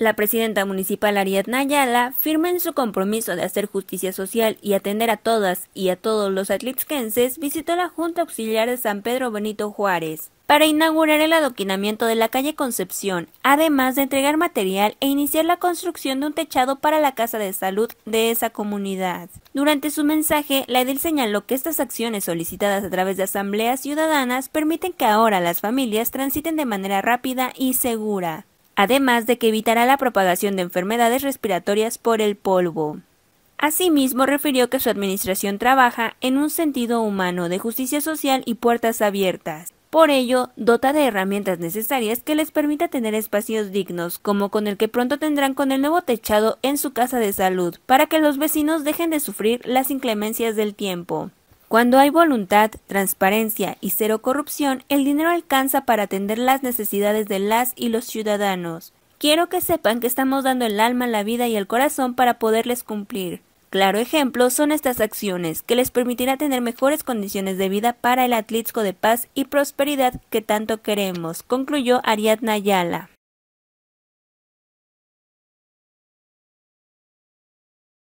La presidenta municipal Ariadna Ayala firme en su compromiso de hacer justicia social y atender a todas y a todos los atlixquenses, visitó la Junta Auxiliar de San Pedro Benito Juárez para inaugurar el adoquinamiento de la calle Concepción, además de entregar material e iniciar la construcción de un techado para la casa de salud de esa comunidad. Durante su mensaje, la edil señaló que estas acciones solicitadas a través de asambleas ciudadanas permiten que ahora las familias transiten de manera rápida y segura además de que evitará la propagación de enfermedades respiratorias por el polvo. Asimismo, refirió que su administración trabaja en un sentido humano de justicia social y puertas abiertas. Por ello, dota de herramientas necesarias que les permita tener espacios dignos, como con el que pronto tendrán con el nuevo techado en su casa de salud, para que los vecinos dejen de sufrir las inclemencias del tiempo. Cuando hay voluntad, transparencia y cero corrupción, el dinero alcanza para atender las necesidades de las y los ciudadanos. Quiero que sepan que estamos dando el alma, la vida y el corazón para poderles cumplir. Claro ejemplo son estas acciones, que les permitirá tener mejores condiciones de vida para el Atlixco de paz y prosperidad que tanto queremos, concluyó Ariadna Ayala.